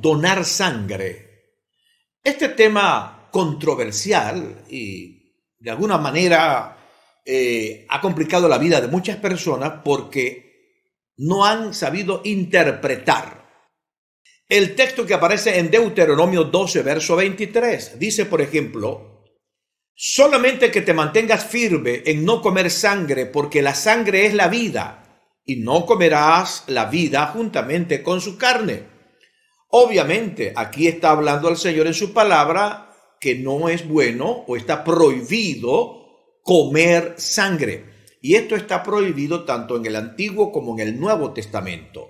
donar sangre. Este tema controversial y de alguna manera eh, ha complicado la vida de muchas personas porque no han sabido interpretar. El texto que aparece en Deuteronomio 12, verso 23, dice, por ejemplo, solamente que te mantengas firme en no comer sangre, porque la sangre es la vida, y no comerás la vida juntamente con su carne Obviamente, aquí está hablando al Señor en su palabra que no es bueno o está prohibido comer sangre. Y esto está prohibido tanto en el Antiguo como en el Nuevo Testamento.